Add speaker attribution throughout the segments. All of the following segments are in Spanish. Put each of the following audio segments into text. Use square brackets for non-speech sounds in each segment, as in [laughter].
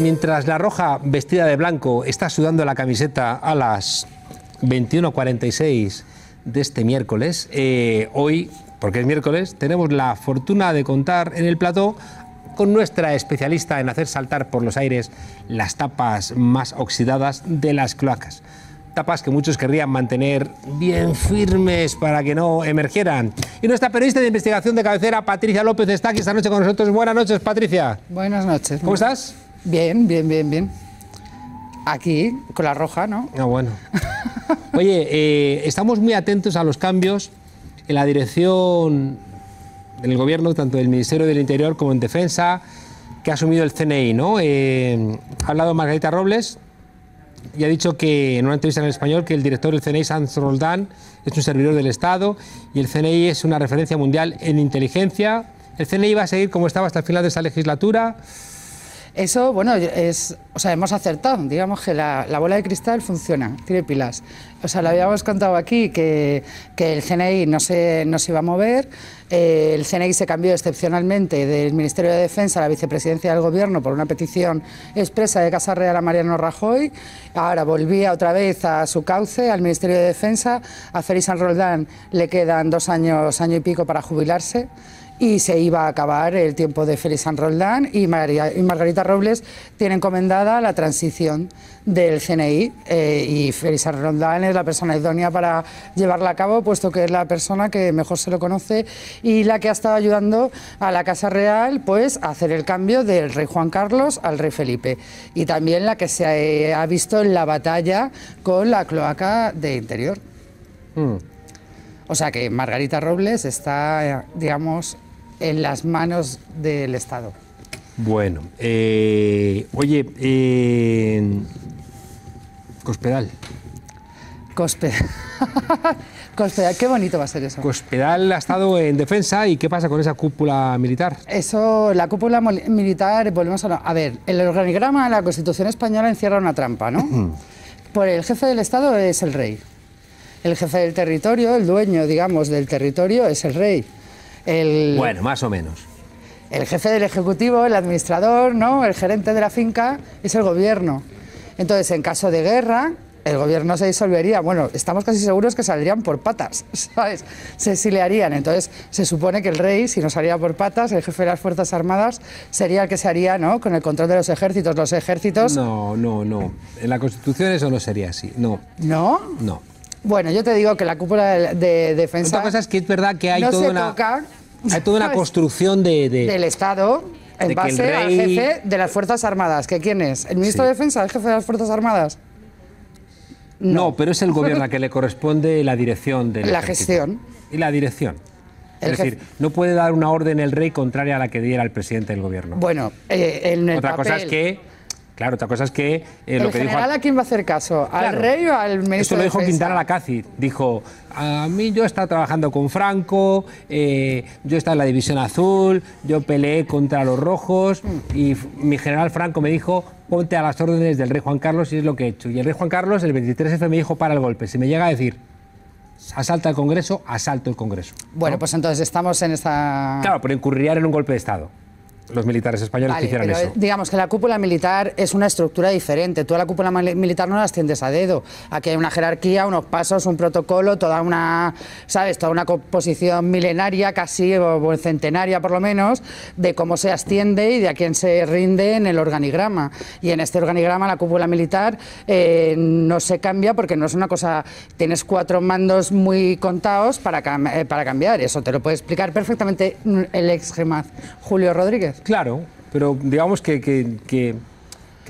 Speaker 1: Mientras la roja vestida de blanco está sudando la camiseta a las 21.46 de este miércoles, eh, hoy, porque es miércoles, tenemos la fortuna de contar en el plató con nuestra especialista en hacer saltar por los aires las tapas más oxidadas de las cloacas. Tapas que muchos querrían mantener bien firmes para que no emergieran. Y nuestra periodista de investigación de cabecera, Patricia López, está aquí esta noche con nosotros. Buenas noches, Patricia.
Speaker 2: Buenas noches. ¿Cómo estás? Bien, bien, bien, bien.
Speaker 1: Aquí, con la roja, ¿no? Ah, bueno. Oye, eh, estamos muy atentos a los cambios en la dirección del gobierno, tanto del Ministerio del Interior como en Defensa, que ha asumido el CNI, ¿no? Eh, ha hablado Margarita Robles y ha dicho que en una entrevista en el español que el director del CNI, Sanz Roldán, es un servidor del Estado y el CNI es una referencia mundial en inteligencia. El CNI va a seguir como estaba hasta el final de esta legislatura.
Speaker 2: Eso, bueno, es, o sea, hemos acertado. Digamos que la, bola de cristal funciona, tiene pilas. O sea, lo habíamos contado aquí que, que el CNI no se, iba a mover. Eh, el CNI se cambió excepcionalmente del Ministerio de Defensa a la vicepresidencia del Gobierno por una petición expresa de Casa Real a Mariano Rajoy. Ahora volvía otra vez a su cauce, al Ministerio de Defensa. A Félix Roldán le quedan dos años, año y pico para jubilarse y se iba a acabar el tiempo de Félix San Roldán y, María, Margarita Robles tiene encomendada la transición del CNI eh, y Félix San Roldán es la persona idónea para llevarla a cabo puesto que es la persona que mejor se lo conoce y la que ha estado ayudando a la Casa Real pues a hacer el cambio del rey Juan Carlos al rey Felipe y también la que se ha, eh, visto en la batalla con la cloaca de interior. Hmm. O sea que Margarita Robles está, eh, digamos, en las manos del Estado.
Speaker 1: Bueno, eh, oye, eh, Cospedal. Cospedal.
Speaker 2: [laughs] qué bonito va a ser eso.
Speaker 1: Cospedal ha estado en defensa y ¿qué pasa con esa cúpula militar?
Speaker 2: Eso, la cúpula militar, volvemos a... A ver, el organigrama de la Constitución española encierra una trampa, ¿no? [clears throat] Por el jefe del Estado es el rey. El jefe del territorio, el dueño, digamos, del territorio es el rey bueno, más o menos. El jefe del Ejecutivo, el administrador, ¿no? el gerente de la finca, es el gobierno. Entonces, en caso de guerra, el gobierno se disolvería. Bueno, estamos casi seguros que saldrían por patas, [laughs] ¿sabes? Se exiliarían. Entonces, se supone que el rey, si no salía por patas, el jefe de las Fuerzas Armadas, sería el que se haría, ¿no? Con el control de los ejércitos. Los ejércitos.
Speaker 1: No, no, no. En la Constitución eso no sería así. No. ¿No? No.
Speaker 2: Bueno, yo te digo que la cúpula de, defensa... Otra cosa es que es
Speaker 1: verdad que hay toda una... hay toda una [laughs] construcción de, del
Speaker 2: Estado en base al jefe de las Fuerzas Armadas. ¿Que quién es? ¿El ministro de Defensa, el jefe de las Fuerzas Armadas?
Speaker 1: No, pero es el [laughs] gobierno a que le corresponde la dirección de la gestión. Y la dirección. es decir, no puede dar una orden el rey contraria a la que diera el presidente del gobierno. Bueno,
Speaker 2: eh, en el Otra cosa es que
Speaker 1: Claro, otra cosa es que... Eh, lo que general dijo...
Speaker 2: a quién va a hacer caso? ¿Al rey o al ministro Esto lo dijo a la
Speaker 1: Lacazzi. Dijo, a mí yo estaba trabajando con Franco, eh, yo estaba en la División Azul, yo peleé contra los rojos y mi general Franco me dijo, ponte a las órdenes del rey Juan Carlos y es lo que he hecho. Y el rey Juan Carlos el 23F me dijo, para el golpe. Si me llega a decir, asalta el Congreso, asalto el Congreso.
Speaker 2: Bueno, pues entonces estamos en esta...
Speaker 1: Claro, pero incurriría en un golpe de Estado los militares españoles que hicieran eso. Eh,
Speaker 2: digamos que la cúpula militar es una estructura diferente. toda la cúpula militar no la asciendes a dedo. Aquí hay una jerarquía, unos pasos, un protocolo, toda una, ¿sabes? Toda una composición milenaria, casi o centenaria por lo menos, de cómo se asciende y de a quién se rinde en el organigrama. Y en este organigrama la cúpula militar eh, no se cambia porque no es una cosa. Tienes cuatro mandos muy contados para, eh, para cambiar. Eso te lo puede explicar perfectamente mm, el ex Julio Rodríguez.
Speaker 1: Claro, pero digamos que,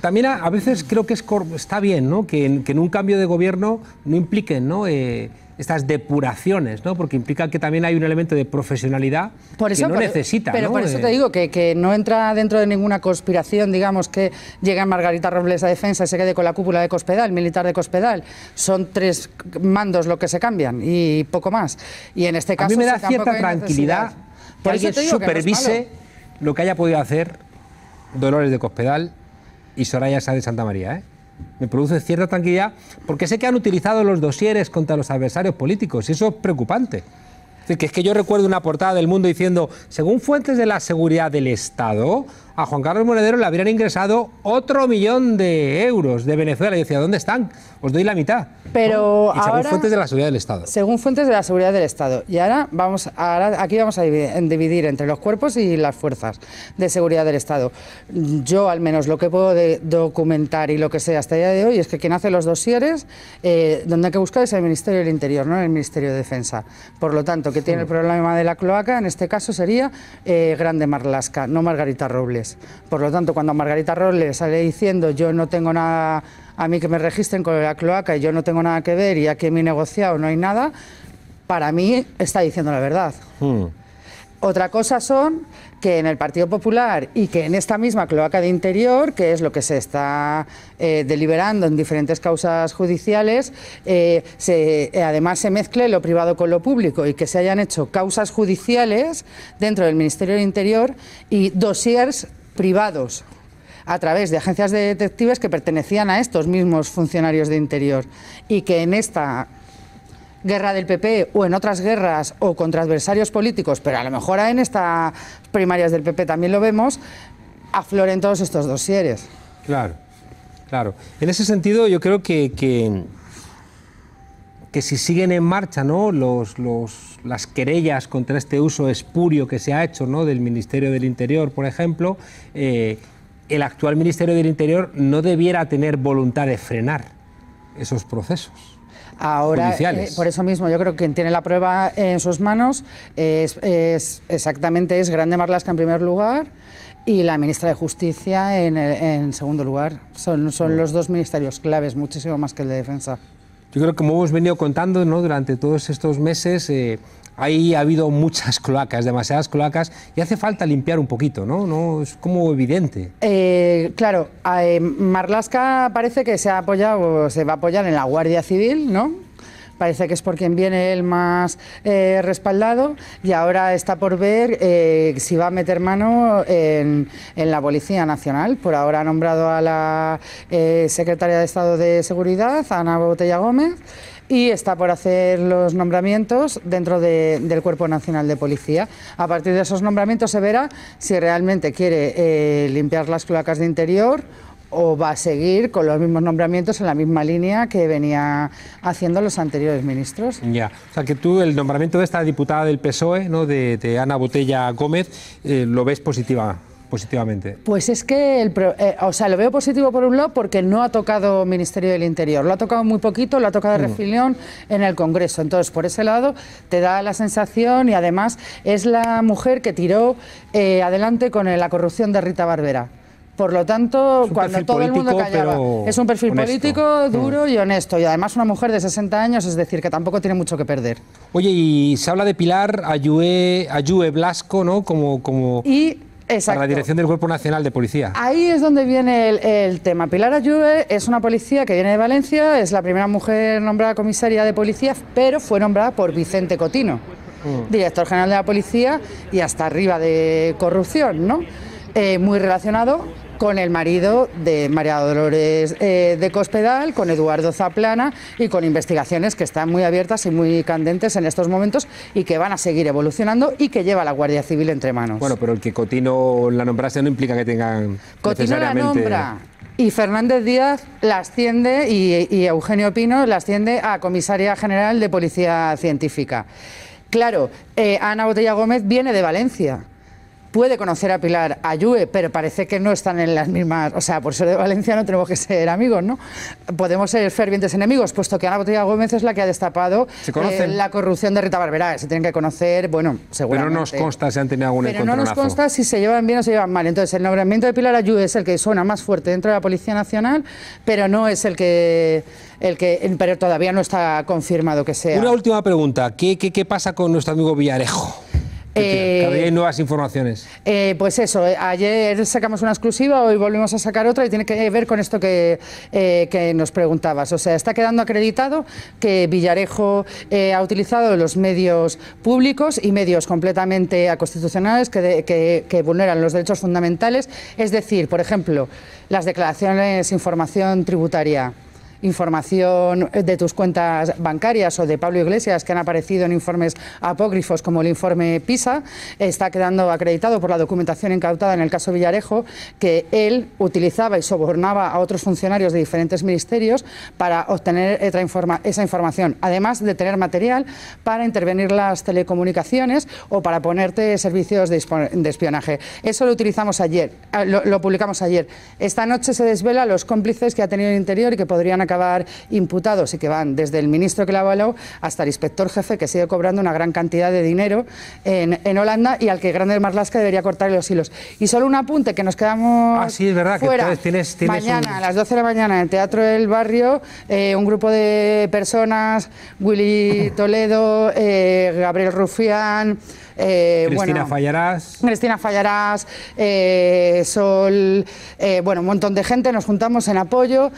Speaker 1: también a, veces creo que está bien ¿no? que, en, un cambio de gobierno no impliquen ¿no? Eh, estas depuraciones, ¿no? porque implica que también hay un elemento de profesionalidad por eso, que no necesita. Pero por eso te eh, digo
Speaker 2: que, no entra dentro de ninguna conspiración, digamos, que llega Margarita Robles a defensa y se quede con la cúpula de Cospedal, militar de Cospedal. Son tres mandos lo que se cambian y poco más. Y en este caso... A mí me da cierta tranquilidad
Speaker 1: que alguien supervise lo que haya podido hacer Dolores de Cospedal y Soraya Sá de Santa María. ¿eh? Me produce cierta tranquilidad porque sé que han utilizado los dosieres contra los adversarios políticos y eso es preocupante. Es que es que yo recuerdo una portada del mundo diciendo, según fuentes de la seguridad del Estado, a Juan Carlos Monedero le habrían ingresado otro millón de euros de Venezuela. Y decía, ¿dónde están? Os doy la mitad.
Speaker 2: Pero según fuentes de la seguridad del Estado. Según fuentes de la seguridad del Estado. Y ahora, vamos, aquí vamos a dividir, entre los cuerpos y las fuerzas de seguridad del Estado. Yo, al menos, lo que puedo documentar y lo que sé hasta el día de hoy es que quien hace los dosieres, eh, donde hay que buscar es el Ministerio del Interior, no el Ministerio de Defensa. Por lo tanto, que tiene el problema de la cloaca, en este caso sería eh, Grande Marlasca, no Margarita Robles. Por lo tanto, cuando Margarita Margarita le sale diciendo yo no tengo nada, a mí que me registren con la cloaca y yo no tengo nada que ver y aquí en mi negociado no hay nada, para mí está diciendo la verdad. Hmm. Otra cosa son que en el Partido Popular y que en esta misma cloaca de interior, que es lo que se está eh, deliberando en diferentes causas judiciales, eh, eh, además se mezcle lo privado con lo público y que se hayan hecho causas judiciales dentro del Ministerio del Interior y dossiers privados a través de agencias de detectives que pertenecían a estos mismos funcionarios de interior y que en esta guerra del PP o en otras guerras o contra adversarios políticos, pero a lo mejor en estas primarias del PP también lo vemos, afloren todos estos dosieres.
Speaker 1: Claro, claro. En ese sentido yo creo que, que, si siguen en marcha las querellas contra este uso espurio que se ha hecho del Ministerio del Interior, por ejemplo, eh, el actual Ministerio del Interior no debiera tener voluntad de frenar esos procesos.
Speaker 2: Ahora, eh, por eso mismo, yo creo que quien tiene la prueba en sus manos es, exactamente es Grande Marlasca en primer lugar y la ministra de Justicia en, en segundo lugar. Son, son los dos ministerios claves, muchísimo más que el de Defensa.
Speaker 1: Yo creo que como hemos venido contando ¿no? durante todos estos meses, eh, ahí ha habido muchas [laughs] cloacas, demasiadas cloacas, y hace falta limpiar un poquito, ¿no? es como evidente.
Speaker 2: Eh, claro, eh, Marlaska parece que se ha apoyado, se va a apoyar en la Guardia Civil, ¿no? parece que es por quien viene el más eh, respaldado y ahora está por ver eh, si va a meter mano en, la Policía Nacional. Por ahora ha nombrado a la eh, secretaria de Estado de Seguridad, Ana Botella Gómez y está por hacer los nombramientos dentro del Cuerpo Nacional de Policía. A partir de esos nombramientos se verá si realmente quiere limpiar las cloacas de interior o va a seguir con los mismos nombramientos en la misma línea que venía haciendo los anteriores
Speaker 1: ministros. Ya, o sea que tú el nombramiento de esta diputada del PSOE, ¿no? de, Ana Botella Gómez, eh, lo ves positiva positivamente?
Speaker 2: Pues es que, el, eh, o sea, lo veo positivo por un lado porque no ha tocado Ministerio del Interior, lo ha tocado muy poquito, lo ha tocado mm. refilión en el Congreso. Entonces, por ese lado, te da la sensación y además es la mujer que tiró eh, adelante con la corrupción de Rita Barbera por lo tanto, cuando todo el mundo callaba, es un perfil político mm. duro y honesto. Y además una mujer de 60 años, es decir, que
Speaker 1: tampoco tiene mucho que perder. Oye, y se habla de Pilar Ayue, Ayue Blasco, ¿no? Como, como...
Speaker 2: Y Exacto. Para la
Speaker 1: dirección del Cuerpo Nacional de Policía.
Speaker 2: Ahí es donde viene el, tema. Pilar Ayue es una policía que viene de Valencia, es la primera mujer nombrada comisaria de policía, pero fue nombrada por Vicente Cotino, mm. director general de la policía y hasta arriba de corrupción, ¿no? Eh, muy relacionado con el marido de María Dolores eh, de Cospedal, con Eduardo Zaplana y con investigaciones que están muy abiertas y muy candentes en estos momentos y que van a seguir evolucionando y que lleva la Guardia Civil entre
Speaker 1: manos. Bueno, pero el que Cotino la nombrase no implica que tengan Cotino la nombra
Speaker 2: y Fernández Díaz la asciende y, Eugenio Pino la asciende a comisaria general de Policía Científica. Claro, eh, Ana Botella Gómez viene de Valencia puede conocer a Pilar Ayue, pero parece que no están en las mismas. O sea, por ser de Valencia no tenemos que ser amigos, ¿no? Podemos ser fervientes enemigos, puesto que Ana Botella Gómez es la que ha destapado eh, la corrupción de Rita Barberá. Se tienen que conocer, bueno, seguramente. Pero no nos consta
Speaker 1: si han tenido algún Pero no nos consta
Speaker 2: si se llevan bien o se llevan mal. Entonces, el nombramiento de Pilar Ayue es el que suena más fuerte dentro de la Policía Nacional, pero no es el que. El que pero todavía no está confirmado que
Speaker 1: sea. Una última pregunta. ¿Qué, qué, qué pasa con nuestro amigo Villarejo? Eh, nuevas informaciones.
Speaker 2: Eh, pues eso, eh, ayer sacamos una exclusiva, hoy volvemos a sacar otra y tiene que ver con esto que, eh, que nos preguntabas. O sea, está quedando acreditado que Villarejo ha utilizado los medios públicos y medios completamente aconstitucionales que, que, que vulneran los derechos fundamentales. Es decir, por ejemplo, las declaraciones, información tributaria información de tus cuentas bancarias o de Pablo Iglesias que han aparecido en informes apócrifos como el informe PISA, está quedando acreditado por la documentación incautada en el caso Villarejo que él utilizaba y sobornaba a otros funcionarios de diferentes ministerios para obtener esa información, además de tener material para intervenir las telecomunicaciones o para ponerte servicios de espionaje. Eso lo utilizamos ayer, ah, lo, publicamos ayer. Esta noche se desvela los cómplices que ha tenido el interior y que podrían acabar imputados y que van desde el ministro que la avaló hasta el inspector jefe que sigue cobrando una gran cantidad de dinero en, en Holanda y al que Grande Marlaska debería cortar los hilos. Y solo un apunte que nos quedamos. así ah, es verdad, que tienes, Mañana, a las 12 de la mañana, en Teatro del Barrio, eh, un grupo de personas, Willy Toledo, eh, Gabriel Rufián. Eh, Cristina Fallarás. Cristina Fallarás, eh, Sol, eh, bueno, un montón de gente. Nos juntamos en apoyo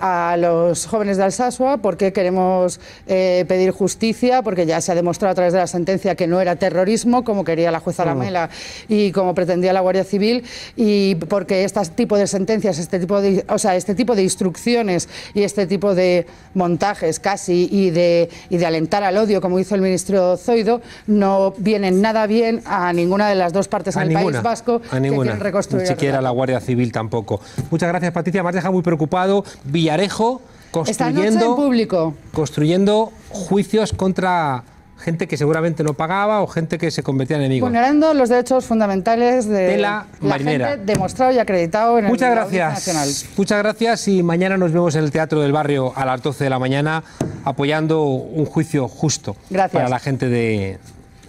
Speaker 2: a los jóvenes de Alsasua porque queremos pedir justicia, porque ya se ha demostrado a través de la sentencia que no era terrorismo, como quería la jueza Lamela y como pretendía la Guardia Civil, y porque este tipo de sentencias, este tipo de, o sea, este tipo de instrucciones y este tipo de montajes casi y de, y de alentar al odio, como hizo el ministro Zoido, no viene en nada bien a ninguna de las dos partes del País Vasco que quieren reconstruir. Ni siquiera
Speaker 1: la Guardia Civil tampoco. Muchas gracias, Patricia. Me has dejado muy preocupado. Villarejo construyendo,
Speaker 2: público.
Speaker 1: construyendo juicios contra gente que seguramente no pagaba o gente que se convertía en enemigo.
Speaker 2: Vulnerando los derechos fundamentales de, la, la gente demostrado y acreditado en Muchas el gracias. Nacional.
Speaker 1: Muchas gracias y mañana nos vemos en el Teatro del Barrio a las 12 de la mañana apoyando un juicio justo para la gente de,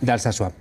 Speaker 1: del Sassuolo.